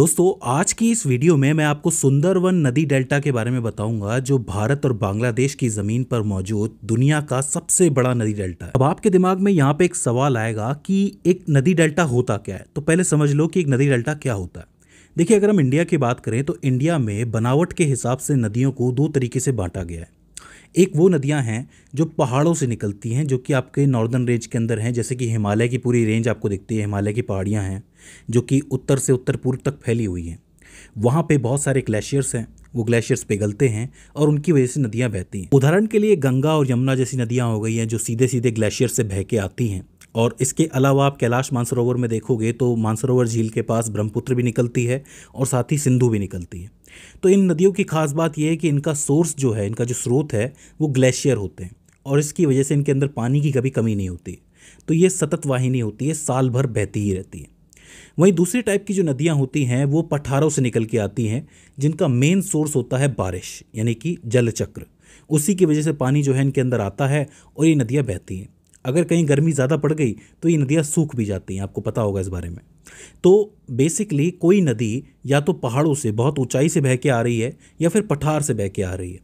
दोस्तों आज की इस वीडियो में मैं आपको सुंदरवन नदी डेल्टा के बारे में बताऊंगा जो भारत और बांग्लादेश की जमीन पर मौजूद दुनिया का सबसे बड़ा नदी डेल्टा है अब आपके दिमाग में यहाँ पे एक सवाल आएगा कि एक नदी डेल्टा होता क्या है तो पहले समझ लो कि एक नदी डेल्टा क्या होता है देखिए अगर हम इंडिया की बात करें तो इंडिया में बनावट के हिसाब से नदियों को दो तरीके से बांटा गया है एक वो नदियाँ हैं जो पहाड़ों से निकलती हैं जो कि आपके नॉर्दर्न रेंज के अंदर हैं जैसे कि हिमालय की पूरी रेंज आपको दिखती है हिमालय की पहाड़ियाँ हैं जो कि उत्तर से उत्तर पूर्व तक फैली हुई हैं वहाँ पे बहुत सारे ग्लेशियर्स हैं वो ग्लेशियर्स पिघलते हैं और उनकी वजह से नदियाँ बहती हैं उदाहरण के लिए गंगा और यमुना जैसी नदियाँ हो गई हैं जो सीधे सीधे ग्लेशियर से बह के आती हैं और इसके अलावा आप कैलाश मानसरोवर में देखोगे तो मानसरोवर झील के पास ब्रह्मपुत्र भी निकलती है और साथ ही सिंधु भी निकलती है तो इन नदियों की खास बात यह है कि इनका सोर्स जो है इनका जो स्रोत है वो ग्लेशियर होते हैं और इसकी वजह से इनके अंदर पानी की कभी कमी नहीं होती तो ये सतत वाहिनी होती है साल भर बहती ही रहती है वहीं दूसरी टाइप की जो नदियाँ होती हैं वो पठारों से निकल के आती हैं जिनका मेन सोर्स होता है बारिश यानी कि जलचक्र उसी की वजह से पानी जो है इनके अंदर आता है और ये नदियाँ बहती हैं अगर कहीं गर्मी ज़्यादा पड़ गई तो ये नदियाँ सूख भी जाती हैं आपको पता होगा इस बारे में तो बेसिकली कोई नदी या तो पहाड़ों से बहुत ऊंचाई से बह के आ रही है या फिर पठार से बह के आ रही है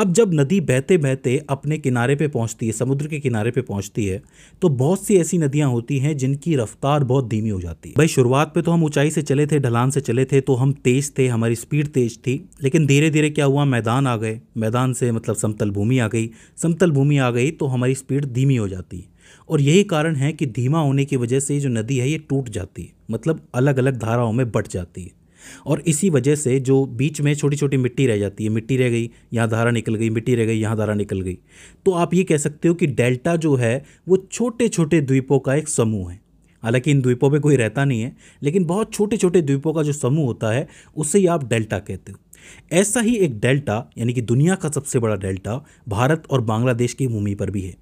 अब जब नदी बहते बहते अपने किनारे पे पहुंचती है समुद्र के किनारे पे पहुंचती है तो बहुत सी ऐसी नदियां होती हैं जिनकी रफ्तार बहुत धीमी हो जाती है भाई शुरुआत पे तो हम ऊंचाई से चले थे ढलान से चले थे तो हम तेज थे हमारी स्पीड तेज थी लेकिन धीरे धीरे क्या हुआ मैदान आ गए मैदान से मतलब समतल भूमि आ गई समतल भूमि आ गई तो हमारी स्पीड धीमी हो जाती है और यही कारण है कि धीमा होने की वजह से जो नदी है ये टूट जाती है मतलब अलग अलग धाराओं में बट जाती है और इसी वजह से जो बीच में छोटी छोटी मिट्टी रह जाती है मिट्टी रह गई यहाँ धारा निकल गई मिट्टी रह गई यहाँ धारा निकल गई तो आप ये कह सकते हो कि डेल्टा जो है वो छोटे छोटे द्वीपों का एक समूह है हालांकि इन द्वीपों में कोई रहता नहीं है लेकिन बहुत छोटे छोटे द्वीपों का जो समूह होता है उसे ही आप डेल्टा कहते हो ऐसा ही एक डेल्टा यानी कि दुनिया का सबसे बड़ा डेल्टा भारत और बांग्लादेश की भूमि पर भी है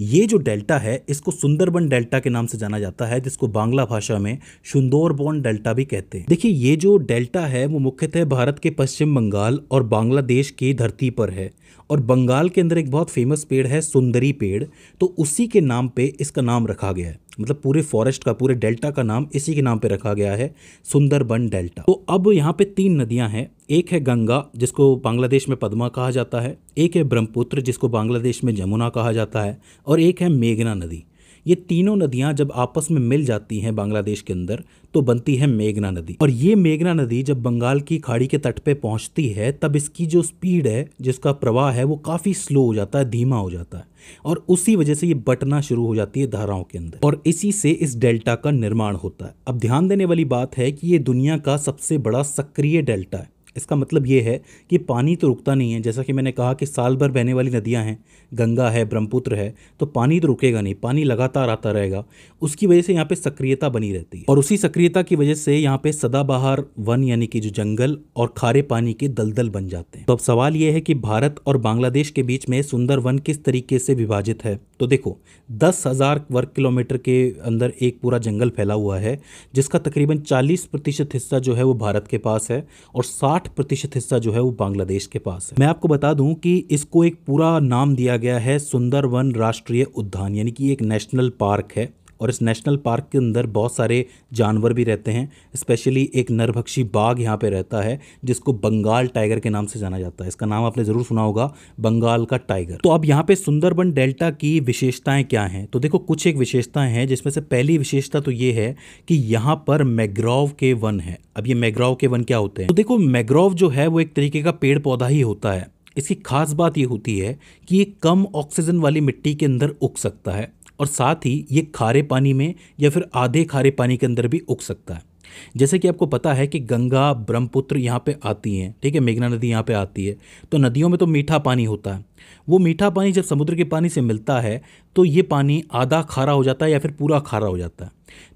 ये जो डेल्टा है इसको सुंदरबन डेल्टा के नाम से जाना जाता है जिसको बांग्ला भाषा में सुंदरबन डेल्टा भी कहते हैं देखिए ये जो डेल्टा है वो मुख्यतः भारत के पश्चिम बंगाल और बांग्लादेश की धरती पर है और बंगाल के अंदर एक बहुत फेमस पेड़ है सुंदरी पेड़ तो उसी के नाम पे इसका नाम रखा गया है मतलब पूरे फॉरेस्ट का पूरे डेल्टा का नाम इसी के नाम पे रखा गया है सुंदरबन डेल्टा तो अब यहाँ पे तीन नदियाँ हैं एक है गंगा जिसको बांग्लादेश में पद्मा कहा जाता है एक है ब्रह्मपुत्र जिसको बांग्लादेश में जमुना कहा जाता है और एक है मेघना नदी ये तीनों नदियां जब आपस में मिल जाती हैं बांग्लादेश के अंदर तो बनती है मेघना नदी और ये मेघना नदी जब बंगाल की खाड़ी के तट पे पहुंचती है तब इसकी जो स्पीड है जिसका प्रवाह है वो काफ़ी स्लो हो जाता है धीमा हो जाता है और उसी वजह से ये बटना शुरू हो जाती है धाराओं के अंदर और इसी से इस डेल्टा का निर्माण होता है अब ध्यान देने वाली बात है कि ये दुनिया का सबसे बड़ा सक्रिय डेल्टा है इसका मतलब ये है कि पानी तो रुकता नहीं है जैसा कि मैंने कहा कि साल भर बहने वाली नदियां हैं गंगा है ब्रह्मपुत्र है तो पानी तो रुकेगा नहीं पानी लगातार आता रहेगा उसकी वजह से यहाँ पे सक्रियता बनी रहती है और उसी सक्रियता की वजह से यहाँ पे सदाबहार वन यानी कि जो जंगल और खारे पानी के दलदल बन जाते हैं तो अब सवाल ये है कि भारत और बांग्लादेश के बीच में सुंदर वन किस तरीके से विभाजित है तो देखो दस हज़ार वर्ग किलोमीटर के अंदर एक पूरा जंगल फैला हुआ है जिसका तकरीबन चालीस प्रतिशत हिस्सा जो है वो भारत के पास है और साठ प्रतिशत हिस्सा जो है वो बांग्लादेश के पास है मैं आपको बता दूं कि इसको एक पूरा नाम दिया गया है सुंदरवन राष्ट्रीय उद्यान यानी कि एक नेशनल पार्क है और इस नेशनल पार्क के अंदर बहुत सारे जानवर भी रहते हैं स्पेशली एक नरभक्षी बाघ यहाँ पे रहता है जिसको बंगाल टाइगर के नाम से जाना जाता है इसका नाम आपने ज़रूर सुना होगा बंगाल का टाइगर तो अब यहाँ पे सुंदरबन डेल्टा की विशेषताएं क्या हैं तो देखो कुछ एक विशेषताएं हैं जिसमें से पहली विशेषता तो ये है कि यहाँ पर मैग्रोव के वन है अब ये मैग्रोव के वन क्या होते हैं तो देखो मैग्रोव जो है वो एक तरीके का पेड़ पौधा ही होता है इसकी खास बात ये होती है कि ये कम ऑक्सीजन वाली मिट्टी के अंदर उग सकता है और साथ ही ये खारे पानी में या फिर आधे खारे पानी के अंदर भी उग सकता है जैसे कि आपको पता है कि गंगा ब्रह्मपुत्र यहाँ पे आती हैं ठीक है मेघना नदी यहाँ पे आती है तो नदियों में तो मीठा पानी होता है वो मीठा पानी जब समुद्र के पानी से मिलता है तो ये पानी आधा खारा हो जाता है या फिर पूरा खारा हो जाता है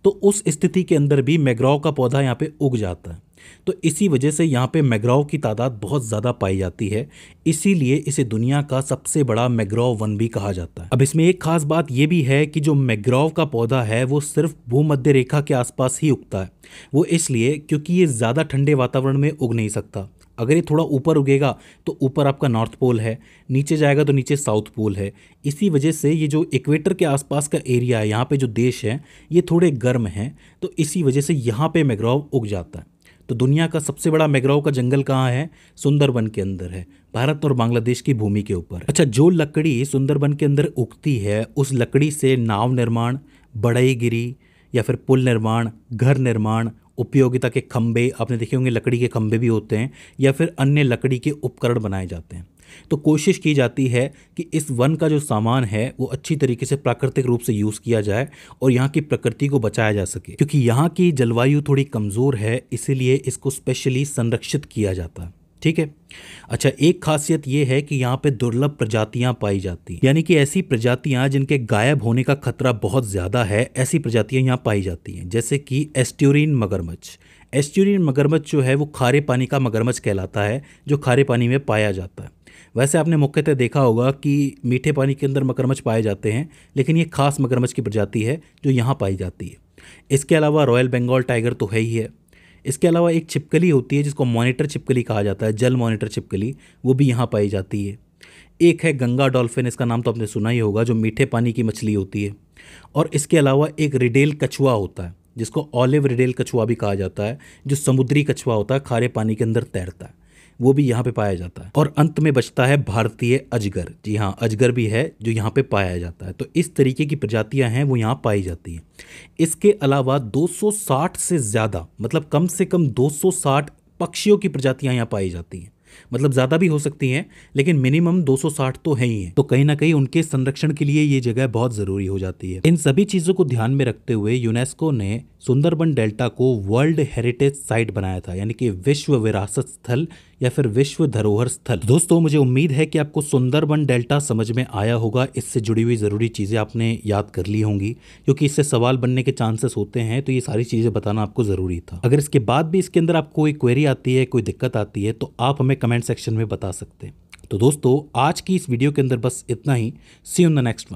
तो उस स्थिति के अंदर भी मैग्रॉव का पौधा यहाँ पे उग जाता है तो इसी वजह से यहाँ पे मैग्रोव की तादाद बहुत ज़्यादा पाई जाती है इसीलिए इसे दुनिया का सबसे बड़ा मैग्रोव वन भी कहा जाता है अब इसमें एक खास बात यह भी है कि जो मैग्राव का पौधा है वो सिर्फ भूमध्य रेखा के आसपास ही उगता है वो इसलिए क्योंकि ये ज़्यादा ठंडे वातावरण में उग नहीं सकता अगर ये थोड़ा ऊपर उगेगा तो ऊपर आपका नॉर्थ पोल है नीचे जाएगा तो नीचे साउथ पोल है इसी वजह से ये जो इक्वेटर के आसपास का एरिया है यहाँ पे जो देश है ये थोड़े गर्म हैं तो इसी वजह से यहाँ पे मैग्रोव उग जाता है तो दुनिया का सबसे बड़ा मैग्राव का जंगल कहाँ है सुंदरबन के अंदर है भारत और बांग्लादेश की भूमि के ऊपर अच्छा जो लकड़ी सुंदरबन के अंदर उगती है उस लकड़ी से नाव निर्माण बड़ईगिरी या फिर पुल निर्माण घर निर्माण उपयोगिता के खम्भे आपने देखे होंगे लकड़ी के खम्भे भी होते हैं या फिर अन्य लकड़ी के उपकरण बनाए जाते हैं तो कोशिश की जाती है कि इस वन का जो सामान है वो अच्छी तरीके से प्राकृतिक रूप से यूज़ किया जाए और यहाँ की प्रकृति को बचाया जा सके क्योंकि यहाँ की जलवायु थोड़ी कमज़ोर है इसीलिए इसको स्पेशली संरक्षित किया जाता है ठीक है अच्छा एक खासियत ये है कि यहाँ पे दुर्लभ प्रजातियाँ पाई जाती हैं यानी कि ऐसी प्रजातियाँ जिनके गायब होने का खतरा बहुत ज़्यादा है ऐसी प्रजातियाँ यहाँ पाई जाती हैं जैसे कि एस्ट्यूरिन मगरमच्छ एस्ट्यूरिन मगरमच्छ जो है वो खारे पानी का मगरमच्छ कहलाता है जो खारे पानी में पाया जाता है वैसे आपने मुख्यतः देखा होगा कि मीठे पानी के अंदर मगरमच्छ पाए जाते हैं लेकिन ये खास मगरमच्छ की प्रजाति है जो यहाँ पाई जाती है इसके अलावा रॉयल बंगाल टाइगर तो है ही है इसके अलावा एक छिपकली होती है जिसको मॉनिटर छिपकली कहा जाता है जल मॉनिटर छिपकली वो भी यहाँ पाई जाती है एक है गंगा डॉल्फिन इसका नाम तो आपने सुना ही होगा जो मीठे पानी की मछली होती है और इसके अलावा एक रिडेल कछुआ होता है जिसको ऑलिव रिडेल कछुआ भी कहा जाता है जो समुद्री कछुआ होता है खारे पानी के अंदर तैरता है वो भी यहाँ पे पाया जाता है और अंत में बचता है भारतीय अजगर जी हाँ अजगर भी है जो यहाँ पे पाया जाता है तो इस तरीके की प्रजातियाँ हैं वो यहाँ पाई जाती हैं इसके अलावा 260 से ज़्यादा मतलब कम से कम 260 पक्षियों की प्रजातियाँ यहाँ पाई जाती हैं मतलब ज़्यादा भी हो सकती हैं लेकिन मिनिमम 260 तो है ही हैं तो कहीं ना कहीं उनके संरक्षण के लिए ये जगह बहुत ज़रूरी हो जाती है इन सभी चीज़ों को ध्यान में रखते हुए यूनेस्को ने सुंदरबन डेल्टा को वर्ल्ड हेरिटेज साइट बनाया था यानी कि विश्व विरासत स्थल या फिर विश्व धरोहर स्थल दोस्तों मुझे उम्मीद है कि आपको सुंदरबन डेल्टा समझ में आया होगा इससे जुड़ी हुई ज़रूरी चीज़ें आपने याद कर ली होंगी क्योंकि इससे सवाल बनने के चांसेस होते हैं तो ये सारी चीज़ें बताना आपको ज़रूरी था अगर इसके बाद भी इसके अंदर आपको कोई क्वेरी आती है कोई दिक्कत आती है तो आप हमें कमेंट सेक्शन में बता सकते हैं तो दोस्तों आज की इस वीडियो के अंदर बस इतना ही see on the next one